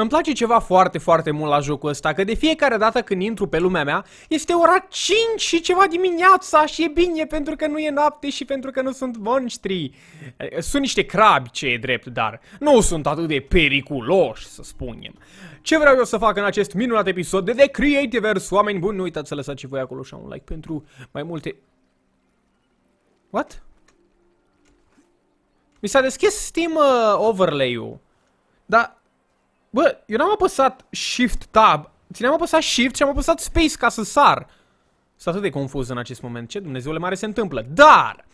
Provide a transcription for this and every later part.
Îmi place ceva foarte, foarte mult la jocul ăsta, că de fiecare dată când intru pe lumea mea, este ora 5 și ceva dimineața și e bine pentru că nu e noapte și pentru că nu sunt monștri. Sunt niște crabi ce e drept, dar nu sunt atât de periculoși, să spunem. Ce vreau eu să fac în acest minunat episod de The Creativeverse, oameni buni, nu uitați să lăsați și voi acolo și un like pentru mai multe... What? Mi s-a deschis Steam uh, overlay-ul. Dar Bă, eu n-am apăsat Shift Tab. Țineam apăsat Shift și am apăsat Space ca să sar. Sunt atât de confuz în acest moment. Ce Dumnezeule mare se întâmplă? Dar!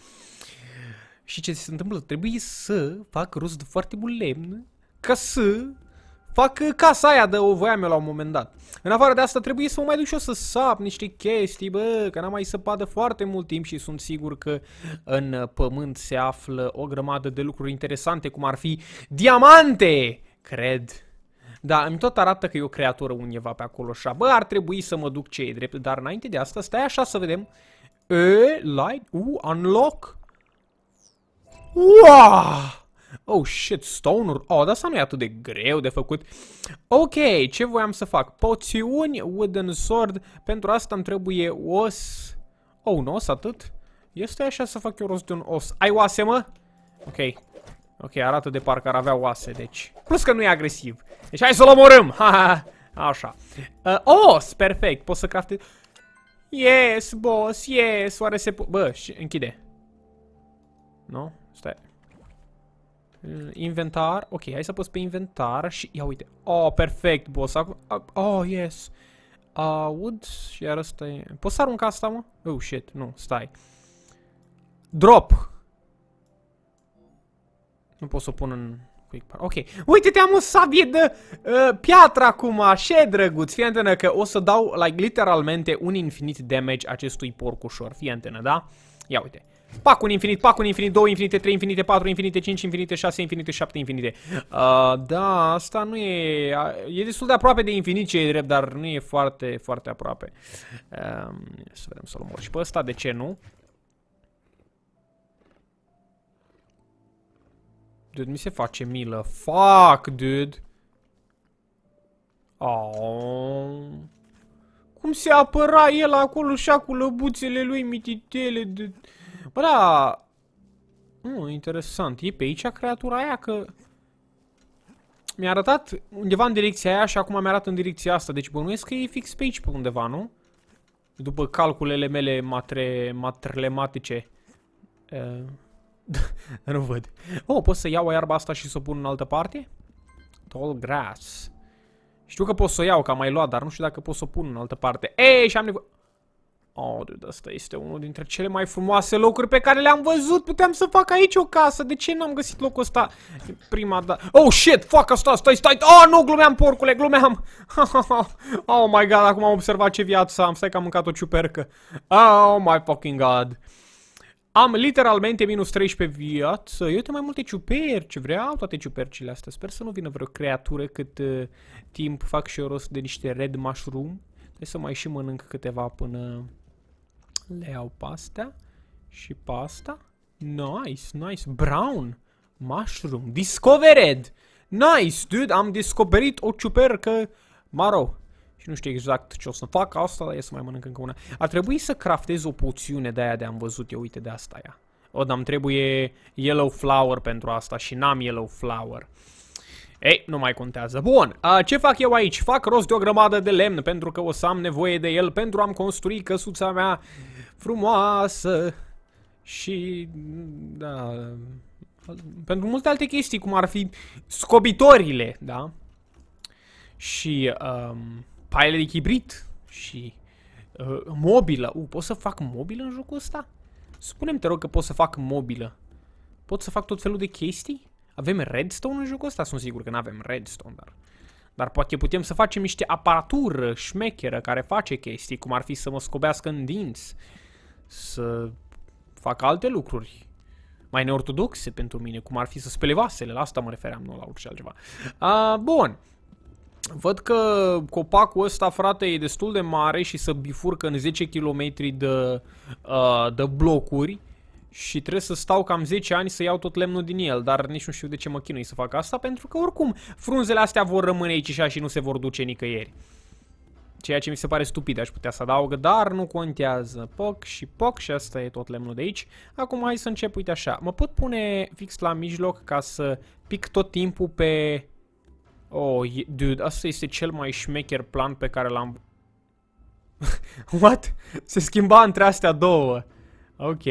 Și ce se întâmplă? Trebuie să fac rost de foarte mult lemn ca să fac casa aia de o voia mea la un moment dat. În afară de asta trebuie să mă mai duc și eu să sap niște chestii, bă, că n-am mai săpat de foarte mult timp și sunt sigur că în pământ se află o grămadă de lucruri interesante, cum ar fi diamante, cred. Da, îmi tot arată că e o creatură undeva pe acolo așa. Bă, ar trebui să mă duc ce drept, dar înainte de asta, stai așa să vedem. E, light, uh, unlock. Uaaah! Oh shit, stone-uri. Oh, dar asta nu e atât de greu de făcut. Ok, ce voiam să fac? Poțiuni, wooden sword. Pentru asta îmi trebuie os. Oh, un os atât? Este așa să fac eu rost de un os. Ai oase, mă? Ok, Ok, arată de parcă ar avea oase, deci. Plus că nu e agresiv. Deci hai să-l omorâm! Ha, Așa. Uh, os! Perfect! Poți să craftezi... Yes, boss! Yes! Oare se... Bă, și închide. Nu? No? Stai. Uh, inventar. Ok, hai să pus pe inventar și... Ia uite. Oh, perfect, boss. Acum... Oh, yes. Aud și iar ăsta e... Poți să arunc asta, mă? Oh, shit. Nu, stai. Drop! Nu pot să o pun în quick part. Ok. Uite-te, am o sabie de uh, piatră acum. Așa drăguț. Fii antenă că o să dau, like, literalmente un infinit damage acestui ușor. Fii antenă, da? Ia uite. Pac un infinit, pac un infinit, două infinite, trei infinite, patru infinite, cinci infinite, șase infinite, șapte infinite. Uh, da, asta nu e... Uh, e destul de aproape de infinit ce e drept, dar nu e foarte, foarte aproape. Uh, să vedem să-l omor și pe ăsta, de ce nu? Dude, mi se face milă. Fuck, dude. Oh. Cum se apăra el acolo și cu lăbuțele lui mititele dude. Bă, da... Nu, interesant. E pe aici creatura aia că... Mi-a arătat undeva în direcția aia și acum mi arătat în direcția asta. Deci bănuiesc că e fix pe aici pe undeva, nu? După calculele mele matre... matrelematice. Uh. nu văd. Oh, pot să iau iarba asta și să o pun în altă parte? Tall grass. Știu că pot să o iau, că am mai luat, dar nu știu dacă pot să o pun în altă parte. Ei, și am nevoie... Oh, dude, asta este unul dintre cele mai frumoase locuri pe care le-am văzut. Puteam să fac aici o casă. De ce n-am găsit locul ăsta? Prima dată. Oh, shit, fac asta, stai, stai. Oh, nu, glumeam, porcule, glumeam. oh, my God, acum am observat ce viață am. Stai că am mâncat o ciupercă. Oh, my fucking God. Am literalmente minus 13 viață. Eu te mai multe ciuperci. Vreau toate ciupercile astea. Sper să nu vină vreo creatură cât uh, timp fac și eu rost de niște red mushroom. Trebuie să mai și mănânc câteva până le iau pasta și pasta. Nice, nice. Brown mushroom. Discovered! Nice, dude. Am descoperit o ciupercă maro. Și nu știu exact ce o să fac asta, dar e să mai mănânc încă una. Ar trebui să craftez o poțiune de aia de am văzut eu, uite de asta ea. O, dar îmi trebuie yellow flower pentru asta și n-am yellow flower. Ei, nu mai contează. Bun, a, ce fac eu aici? Fac rost de o grămadă de lemn pentru că o să am nevoie de el pentru a-mi construi căsuța mea frumoasă și... da... Pentru multe alte chestii, cum ar fi scobitorile, da? Și... Um, paile de chibrit și uh, mobilă. Uh, pot să fac mobilă în jocul ăsta? Spune-mi, te rog, că pot să fac mobilă. Pot să fac tot felul de chestii? Avem redstone în jocul ăsta? Sunt sigur că nu avem redstone, dar... Dar poate putem să facem niște aparatură șmecheră care face chestii, cum ar fi să mă scobească în dinți, să fac alte lucruri mai neortodoxe pentru mine, cum ar fi să spele vasele, la asta mă refeream, nu la orice altceva. A, ah, bun, Văd că copacul ăsta, frate, e destul de mare și să bifurcă în 10 km de, uh, de blocuri și trebuie să stau cam 10 ani să iau tot lemnul din el, dar nici nu știu de ce mă chinui să fac asta, pentru că oricum frunzele astea vor rămâne aici și, și nu se vor duce nicăieri. Ceea ce mi se pare stupid, aș putea să adaug, dar nu contează. Poc și poc și asta e tot lemnul de aici. Acum hai să încep, uite așa. Mă pot pune fix la mijloc ca să pic tot timpul pe Oh, dude, asta este cel mai șmecher plan pe care l-am... What? Se schimba între astea două. Ok.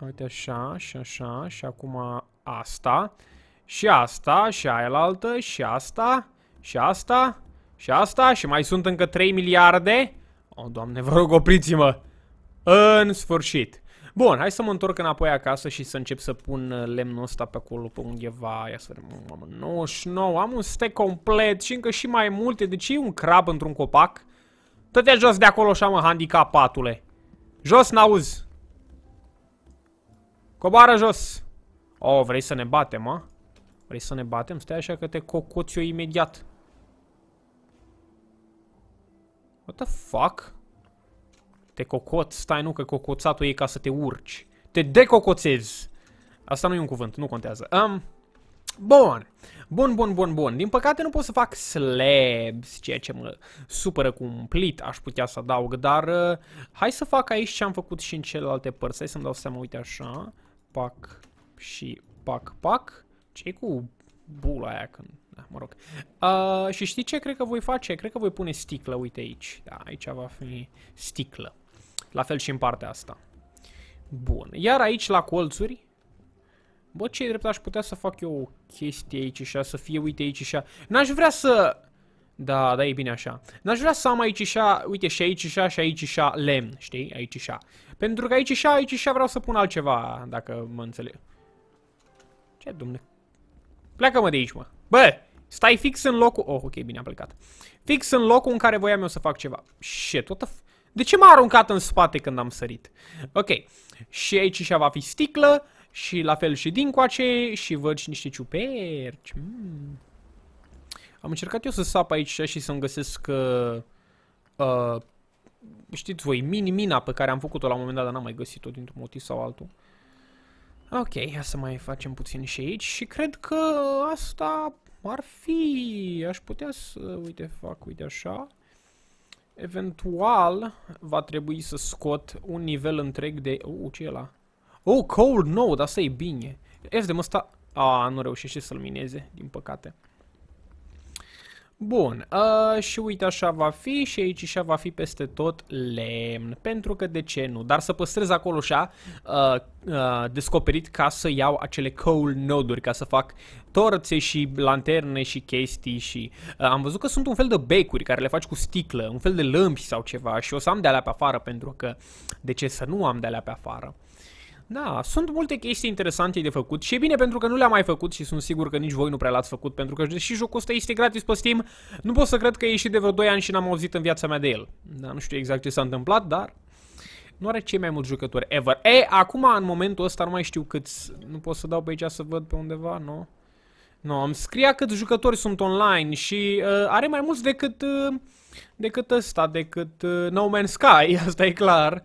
Uite așa, și așa, și acum asta, și asta, și aia și asta, și asta, și asta, și mai sunt încă 3 miliarde. O, oh, doamne, vă rog, opriți-mă! În sfârșit. Bun, hai să mă întorc înapoi acasă și să încep să pun uh, lemnul ăsta pe acolo, pe undeva. Ia să am 99, am un stack complet și încă și mai multe. De ce e un crab într-un copac? Tăte jos de acolo și am handicap, patule. Jos, n-auzi. Coboară jos. Oh, vrei să ne batem, mă? Vrei să ne batem? Stai așa că te cocoți eu imediat. What the fuck? Te cocot, stai nu că cocoțatul e ca să te urci. Te decocoțezi. Asta nu e un cuvânt, nu contează. Um, Bun. Bun, bun, bun, bun. Din păcate nu pot să fac slabs, ceea ce mă supără cumplit, aș putea să adaug, dar uh, hai să fac aici ce am făcut și în celelalte părți. Hai să-mi dau seama, uite așa, pac și pac, pac. ce cu bula aia când... Da, mă rog. Uh, și știi ce cred că voi face? Cred că voi pune sticlă, uite aici. Da, aici va fi sticlă. La fel și în partea asta. Bun. Iar aici la colțuri, bă, ce drept aș putea să fac eu o chestie aici și să fie, uite aici și N-aș vrea să... Da, da, e bine așa. N-aș vrea să am aici și uite, și aici și și aici și lemn, știi? Aici și Pentru că aici și aici și vreau să pun altceva, dacă mă înțeleg. Ce, dumne? Pleacă-mă de aici, mă. Bă, stai fix în locul... Oh, ok, bine, am plecat. Fix în locul în care voiam eu să fac ceva. Shit, what the de ce m-a aruncat în spate când am sărit? Ok. Și aici și va fi sticlă. Și la fel și dincoace. Și văd și niște ciuperci. Mm. Am încercat eu să sap aici și să-mi găsesc... Uh, uh, știți voi, mini-mina pe care am făcut-o la un moment dat, dar n-am mai găsit-o dintr-un motiv sau altul. Ok, ia să mai facem puțin și aici și cred că asta ar fi... Aș putea să... Uite, fac, uite așa. Eventual va trebui să scot un nivel întreg de... Uh, uh ce e ăla? Oh, cold, no, asta e bine. Este de sta... A, ah, nu reușește să-l mineze, din păcate. Bun, uh, și uite așa va fi și aici și va fi peste tot lemn, pentru că de ce nu? Dar să păstrez acolo așa, uh, uh, descoperit ca să iau acele coal noduri, ca să fac torțe și lanterne și chestii și uh, am văzut că sunt un fel de becuri care le faci cu sticlă, un fel de lămpi sau ceva și o să am de alea pe afară pentru că de ce să nu am de alea pe afară? Da, sunt multe chestii interesante de făcut și e bine pentru că nu le-am mai făcut și sunt sigur că nici voi nu prea l-ați făcut pentru că deși jocul ăsta este gratis pe Steam, nu pot să cred că e ieșit de vreo 2 ani și n-am auzit în viața mea de el. Da, nu știu exact ce s-a întâmplat, dar nu are cei mai mulți jucători ever. E, acum în momentul ăsta nu mai știu câți, nu pot să dau pe aici să văd pe undeva, nu? No? Nu, no, am scria câți jucători sunt online și uh, are mai mulți decât, uh, decât ăsta, decât uh, No Man's Sky, asta e clar. Uh,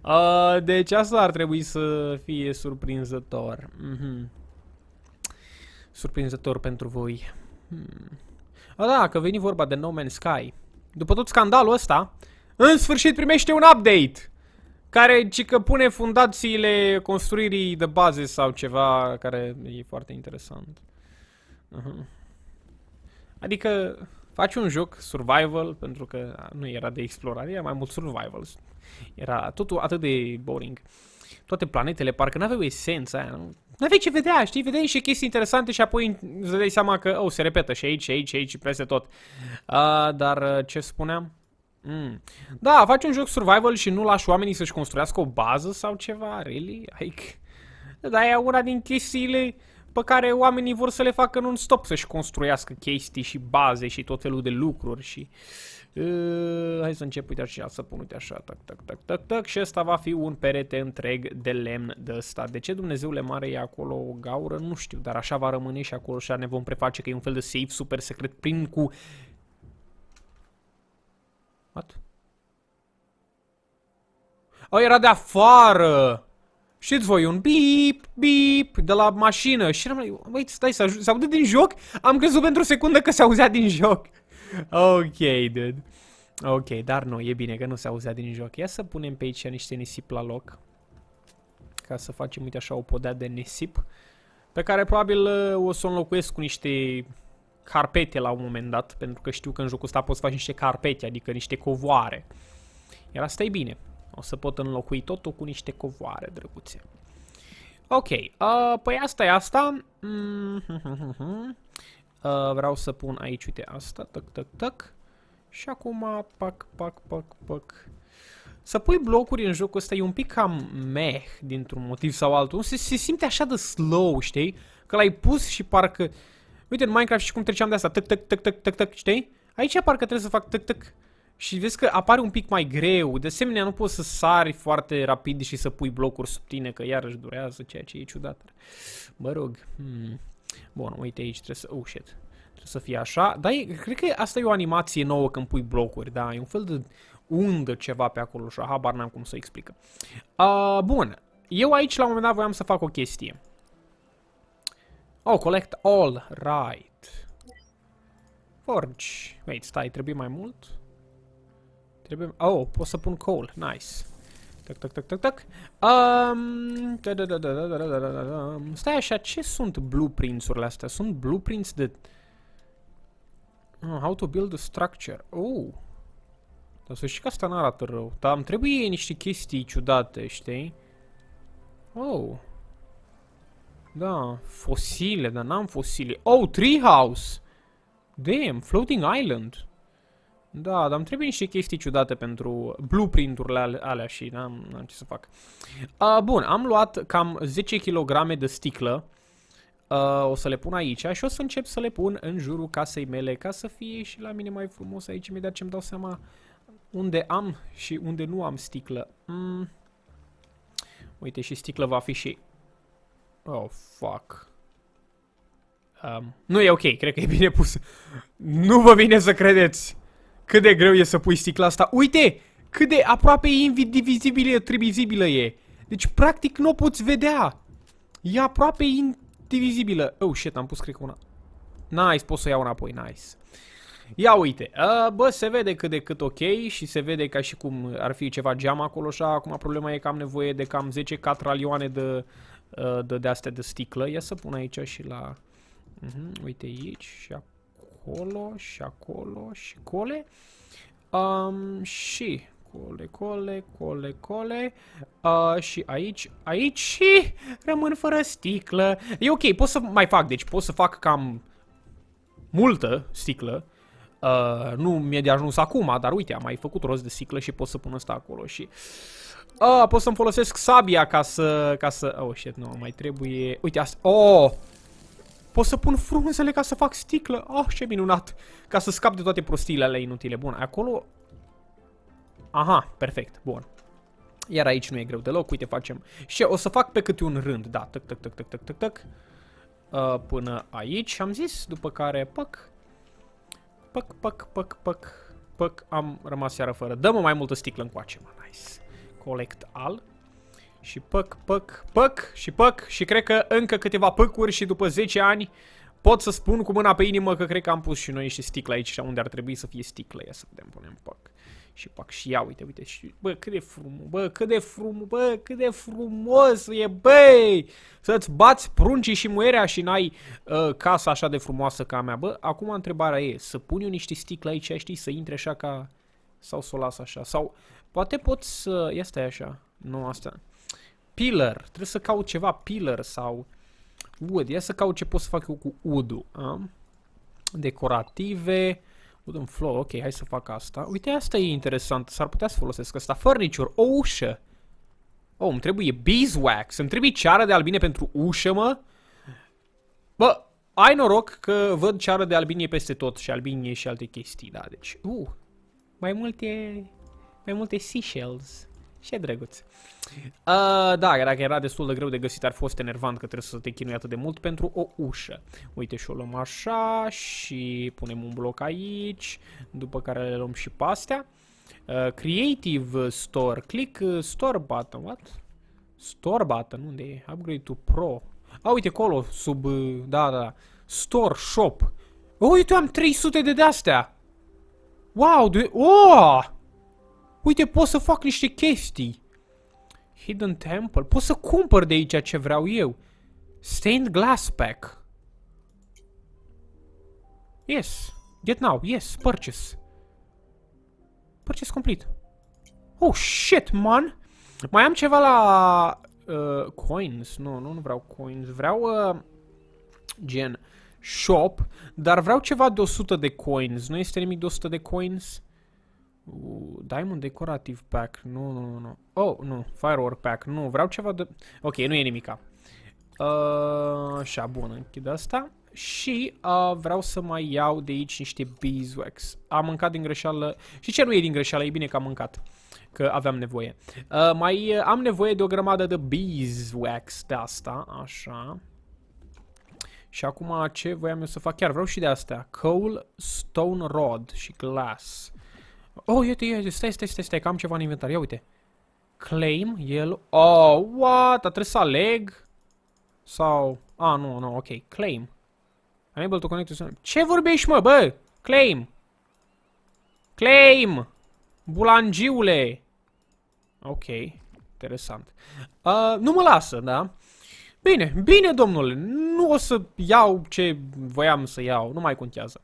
Uh, deci asta ar trebui să fie surprinzător. Mm -hmm. Surprinzător pentru voi. Hmm. A, da, că veni vorba de No Man's Sky. După tot scandalul ăsta, în sfârșit primește un update! Care, ci că pune fundațiile construirii de baze sau ceva, care e foarte interesant. Uh mhm. -huh. Adică... Faci un joc survival, pentru că nu era de explorare, era mai mult survival. Era totul atât de boring. Toate planetele, parcă n-aveau esența aia, nu? N-aveai ce vedea, știi? Vedeai și chestii interesante și apoi îți dai seama că, oh, se repetă și aici, și aici, și aici, peste tot. Uh, dar ce spuneam? Mm. Da, faci un joc survival și nu lași oamenii să-și construiască o bază sau ceva, really? Like... Da, e una din chestiile pe care oamenii vor să le facă un stop să-și construiască chestii și baze și tot felul de lucruri și... Uh, hai să încep, uite așa, să pun, uite așa, tac, tac, tac, tac, tac, și ăsta va fi un perete întreg de lemn de ăsta. De ce Dumnezeule Mare e acolo o gaură? Nu știu, dar așa va rămâne și acolo și ne vom preface că e un fel de safe super secret prin cu... What? Oh, era de afară! știți voi, un bip, bip de la mașină și eram, băi, stai, se audit din joc? Am crezut pentru o secundă că se auzea din joc. ok, dude. Ok, dar nu, e bine că nu se auzea din joc. Ia să punem pe aici niște nisip la loc. Ca să facem, uite așa, o podea de nisip. Pe care probabil uh, o să o înlocuiesc cu niște carpete la un moment dat. Pentru că știu că în jocul ăsta poți face niște carpete, adică niște covoare. Iar asta e bine. O să pot înlocui totul cu niște covoare drăguțe. Ok, uh, păi asta e asta. Mm -hmm. uh, vreau să pun aici, uite, asta, tac, tac, tac. Și acum, pac, pac, pac, pac. Să pui blocuri în jocul ăsta e un pic cam meh, dintr-un motiv sau altul. Se, se simte așa de slow, știi? Că l-ai pus și parcă... Uite, în Minecraft și cum treceam de asta, tac, tac, tac, tac, tac, tac, știi? Aici parcă trebuie să fac tac, tac, și vezi că apare un pic mai greu. De asemenea, nu poți să sari foarte rapid și să pui blocuri sub tine, că iarăși durează, ceea ce e ciudat. Mă rog. Hmm. Bun, uite aici trebuie să... Oh, shit. Trebuie să fie așa. Dar e, cred că asta e o animație nouă când pui blocuri, da? E un fel de undă ceva pe acolo și habar n-am cum să explică. Uh, bun. Eu aici, la un moment dat, voiam să fac o chestie. Oh, collect all. Right. Forge. Wait, stai, trebuie mai mult? Trebuie... Oh, pot să pun coal. Nice. Tac, tac, tac, tac, tac. Um, da, da, da, da, da, da, da, da, da, da. Stai așa, ce sunt blueprints-urile astea? Sunt blueprints de... Uh, how to build a structure. Oh. Dar să știi că asta n-arată rău. Dar îmi trebuie niște chestii ciudate, știi? Oh. Da, fosile, dar n-am fosile. Oh, treehouse! Damn, floating island. Da, dar îmi trebuie niște chestii ciudate pentru blueprint-urile alea și n-am ce să fac. Uh, bun, am luat cam 10 kg de sticlă. Uh, o să le pun aici și o să încep să le pun în jurul casei mele ca să fie și la mine mai frumos aici imediat ce-mi dau seama unde am și unde nu am sticlă. Mm. Uite și sticlă va fi și... Oh, fuck. Um, nu e ok, cred că e bine pus. nu vă vine să credeți! Cât de greu e să pui sticla asta. Uite! Cât de aproape indivizibilă, trivizibilă e. Deci, practic, nu o poți vedea. E aproape indivizibilă. Oh, shit, am pus, cred că una. Nice, pot să iau înapoi, nice. Ia uite, uh, bă, se vede cât de cât ok și se vede ca și cum ar fi ceva geam acolo așa. Acum problema e că am nevoie de cam 10 catralioane de, ă, de, de astea de sticlă. Ia să pun aici și la... Uh mhm, -huh, uite aici și acolo acolo și acolo și cole. Um, și cole, cole, cole, cole. Uh, și aici, aici și rămân fără sticlă. E ok, pot să mai fac, deci pot să fac cam multă sticlă. Uh, nu mi-e de ajuns acum, dar uite, am mai făcut rost de sticlă și pot să pun asta acolo și... Uh, pot să-mi folosesc sabia ca să... Ca să... Oh, shit, nu, mai trebuie... Uite, asta... Oh! Pot să pun frunzele ca să fac sticlă. Ah, ce minunat. Ca să scap de toate prostiile alea inutile. Bun, acolo... Aha, perfect, bun. Iar aici nu e greu deloc, uite facem. Și o să fac pe câte un rând, da, tăc, tăc, tăc, tăc, tăc, tăc, tăc. Uh, până aici, am zis, după care, păc, păc, păc, păc, păc, păc, am rămas iară fără. Dă-mă mai multă sticlă încoace, mă, nice. Collect al. Și păc, păc, păc și păc și cred că încă câteva păcuri și după 10 ani pot să spun cu mâna pe inimă că cred că am pus și noi și sticla aici și unde ar trebui să fie sticla. Ia să vedem, punem păc. Și păc și ia, uite, uite, și, bă, cât de frumos, bă, cât de frumos, bă, cât de frumos e, băi! Să-ți bați pruncii și muerea și n-ai uh, casa așa de frumoasă ca a mea. Bă, acum întrebarea e, să pun eu niște sticle aici, știi, să intre așa ca... Sau să o las așa, sau... Poate pot să... Ia stai așa. Nu, asta pillar, trebuie să caut ceva pillar sau wood. Ia să caut ce pot să fac eu cu wood Decorative, wood and floor, ok, hai să fac asta. Uite, asta e interesant, s-ar putea să folosesc asta. Furniture, o ușă. Oh, îmi trebuie beeswax, îmi trebuie ceară de albine pentru ușă, mă? Bă, ai noroc că văd ceară de albinie peste tot și albinie și alte chestii, da, deci, uh, mai multe, mai multe seashells. Și drăguț. Uh, da, dacă era destul de greu de găsit, ar fost enervant că trebuie să te chinui atât de mult pentru o ușă. Uite și o luăm așa și punem un bloc aici, după care le luăm și pastea. Uh, creative Store, click uh, Store button, what? Store button, unde e? Upgrade to Pro. A, uite, acolo, sub, uh, da, da, da, Store, Shop. Oh, uite, am 300 de de-astea! Wow, de... Oh! Uite, pot să fac niște chestii. Hidden Temple. Pot să cumpăr de aici ce vreau eu. Stained Glass Pack. Yes. Get now. Yes. Purchase. Purchase complete. Oh, shit, man. Mai am ceva la... Uh, coins. Nu, nu, nu vreau coins. Vreau... Uh, gen... Shop. Dar vreau ceva de 100 de coins. Nu este nimic de 100 de coins? Diamond Decorative Pack. Nu, nu, nu. Oh, nu. Firework Pack. Nu, vreau ceva de... Ok, nu e nimica. Uh, așa, bun. Închid asta. Și uh, vreau să mai iau de aici niște beeswax. Am mâncat din greșeală. Și ce nu e din greșeală? E bine că am mâncat. Că aveam nevoie. Uh, mai uh, am nevoie de o grămadă de beeswax de asta. Așa. Și acum ce voiam eu să fac? Chiar vreau și de astea. Coal, stone rod și glass. Oh, uite, uite, stai, stai, stai, stai, că am ceva în inventar. Ia uite. Claim, el... Oh, what? Dar trebuie să aleg? Sau... Ah, nu, nu, ok. Claim. Am able to connect to... Ce vorbești, mă, bă? Claim. Claim! Bulangiule! Ok, interesant. Uh, nu mă lasă, da? Bine, bine, domnule. Nu o să iau ce voiam să iau. Nu mai contează.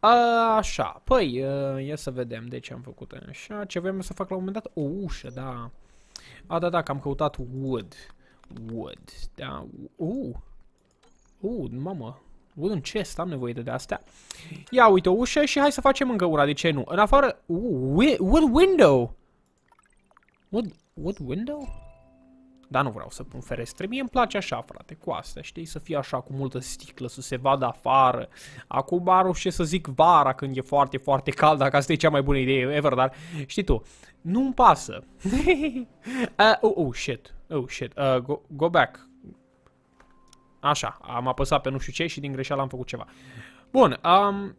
A, așa, păi, ă, ia să vedem de ce am făcut așa. Ce vrem să fac la un moment dat? O ușă, da. A, da, da, că am căutat wood. Wood, da. Uh, uh, mamă. Wood în chest, am nevoie de astea. Ia, uite, o ușă și hai să facem încă una, de ce nu? În afară, uh, wood window. Wood, wood window? Dar nu vreau să pun ferestre. Mie îmi place așa, frate, cu astea, știi? Să fie așa cu multă sticlă, să se vadă afară. Acum aru ce să zic vara când e foarte, foarte cald, dacă asta e cea mai bună idee ever, dar știi tu, nu-mi pasă. uh, oh, oh, shit. Oh, shit. Uh, go, go back. Așa, am apăsat pe nu știu ce și din greșeală am făcut ceva. Bun, um...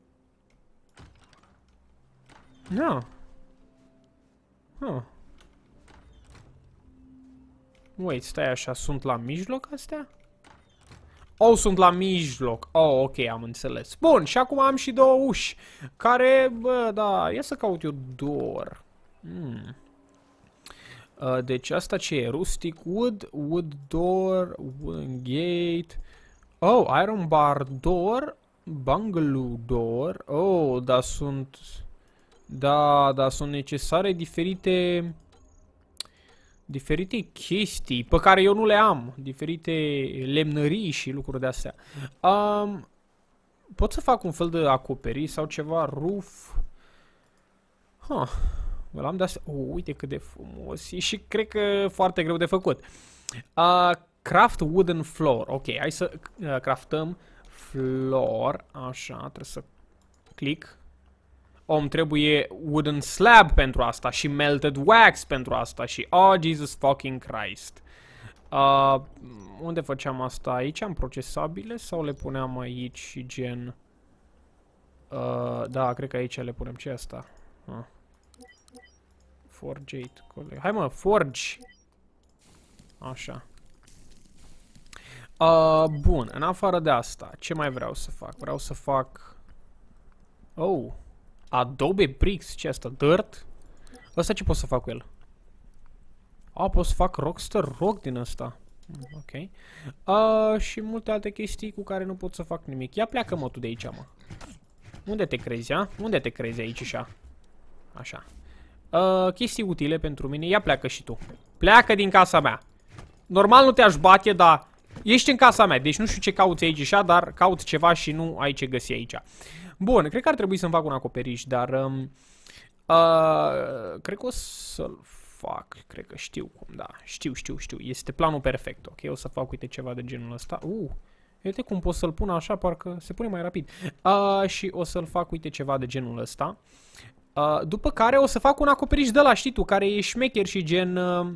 No. Huh. Wait, stai așa, sunt la mijloc astea? Oh, sunt la mijloc. Oh, ok, am înțeles. Bun, și acum am și două uși. Care, bă, da, ia să caut eu dor. Hmm. Uh, deci asta ce e? Rustic wood, wood door, wooden gate. Oh, iron bar door, bungalow door. Oh, da, sunt... Da, da, sunt necesare diferite diferite chestii pe care eu nu le am, diferite lemnării și lucruri de astea. Um, pot să fac un fel de acoperiș sau ceva, roof. Huh, l-am de astea. Oh, uite cât de frumos e și cred că foarte greu de făcut. Uh, craft wooden floor. Ok, hai să uh, craftăm floor. Așa, trebuie să click om trebuie wooden slab pentru asta și melted wax pentru asta și oh Jesus fucking Christ. Uh, unde făceam asta? Aici am procesabile sau le puneam aici și gen... Uh, da, cred că aici le punem. ce asta? Uh. Ah. Forge 8, coleg. Hai mă, forge! Așa. Uh, bun, în afară de asta, ce mai vreau să fac? Vreau să fac... Oh! Adobe Bricks, ce asta? Dirt? Asta ce pot să fac cu el? A, pot să fac Rockstar Rock din asta. Ok. A, și multe alte chestii cu care nu pot să fac nimic. Ia pleacă mă tu de aici, mă. Unde te crezi, a? Unde te crezi aici așa? Așa. A, chestii utile pentru mine. Ia pleacă și tu. Pleacă din casa mea. Normal nu te-aș bate, dar ești în casa mea. Deci nu știu ce cauți aici așa, dar caut ceva și nu ai ce găsi aici. Bun, cred că ar trebui să-mi fac un acoperiș, dar... Um, uh, cred că o să-l fac, cred că știu cum, da. Știu, știu, știu. Este planul perfect, ok? O să fac, uite, ceva de genul ăsta. Uh, uite cum pot să-l pun așa, parcă se pune mai rapid. Uh, și o să-l fac, uite, ceva de genul ăsta. Uh, după care o să fac un acoperiș de la, știi tu, care e șmecher și gen... Uh,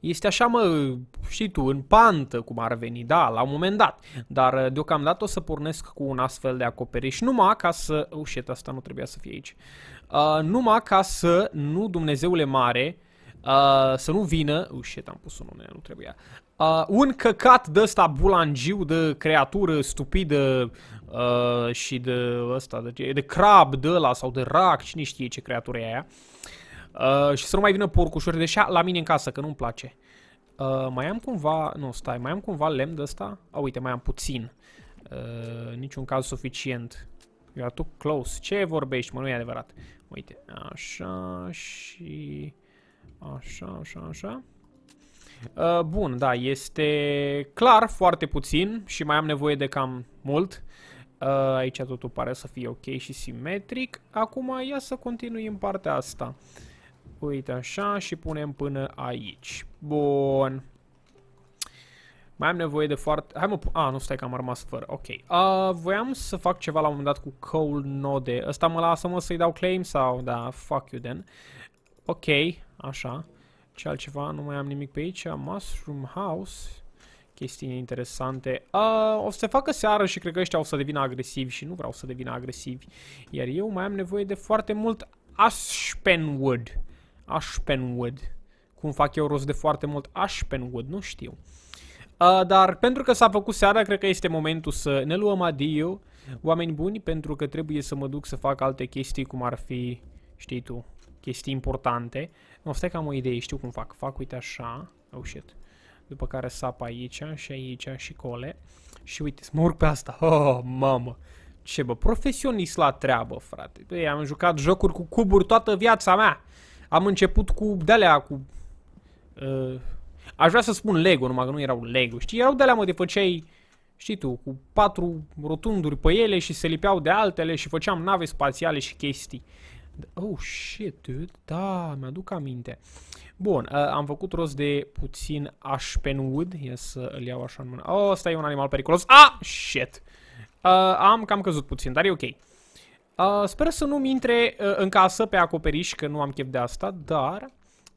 este așa, mă, știi tu, în pantă, cum ar veni, da, la un moment dat. Dar eh, deocamdată o să pornesc cu un astfel de acoperiș, numai ca să... Oh, shit, asta nu trebuia să fie aici. Uh, numai ca să nu, Dumnezeule mare, uh, să nu vină... Oh, shit, am pus un nume, nu trebuia. Uh, un căcat de ăsta bulangiu, de creatură stupidă uh, și de ăsta, de, de crab de ăla sau de rac, cine știe ce creatură e aia. Uh, Uh, și să nu mai vină porcușuri de șa la mine în casă, că nu-mi place. Uh, mai am cumva... Nu, stai, mai am cumva lemn de ăsta? A, uite, mai am puțin. Uh, niciun caz suficient. Eu are too close. Ce vorbești, mă? Nu e adevărat. Uite, așa și... Așa, așa, așa. Uh, bun, da, este clar foarte puțin și mai am nevoie de cam mult. Uh, aici totul pare să fie ok și simetric. Acum ia să continui în partea asta. Uh, Uite așa și punem până aici. Bun. Mai am nevoie de foarte... Hai mă... A, nu, stai că am rămas fără. Ok. Uh, voiam să fac ceva la un moment dat cu coal node. Ăsta mă lasă mă să-i dau claim sau... Da, fuck you then. Ok, așa. Ce altceva? Nu mai am nimic pe aici. Mushroom house. Chestii interesante. Uh, o să se facă seară și cred că ăștia o să devină agresivi și nu vreau să devină agresivi. Iar eu mai am nevoie de foarte mult Aspenwood. Ashpenwood. Cum fac eu rost de foarte mult Ashpenwood, nu știu. Uh, dar pentru că s-a făcut seara, cred că este momentul să ne luăm adio, oameni buni, pentru că trebuie să mă duc să fac alte chestii, cum ar fi, știi tu, chestii importante. Nu, stai că am o idee, știu cum fac. Fac, uite așa, oh shit. După care sap aici și aici și cole. Și uite, mă urc pe asta. Oh, mamă. Ce bă, profesionist la treabă, frate. Păi, am jucat jocuri cu cuburi toată viața mea am început cu de-alea, cu... Uh, aș vrea să spun Lego, numai că nu erau Lego, știi? Erau de-alea, mă, de făceai, știi tu, cu patru rotunduri pe ele și se lipeau de altele și făceam nave spațiale și chestii. Oh, shit, dude, da, mi-aduc aminte. Bun, uh, am făcut rost de puțin Ashpenwood, ia să îl iau așa în mână. Oh, stai e un animal periculos. Ah, shit! Uh, am cam căzut puțin, dar e ok. Uh, sper să nu-mi intre uh, în casă pe acoperiș, că nu am chef de asta, dar...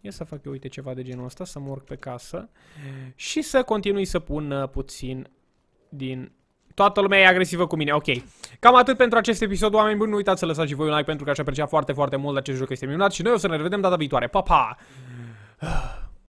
Ia să fac eu, uite, ceva de genul ăsta, să morc pe casă și să continui să pun uh, puțin din... Toată lumea e agresivă cu mine, ok. Cam atât pentru acest episod, oameni buni, nu uitați să lăsați și voi un like pentru că aș aprecia foarte, foarte mult acest joc, este minunat și noi o să ne revedem data viitoare. Pa, pa!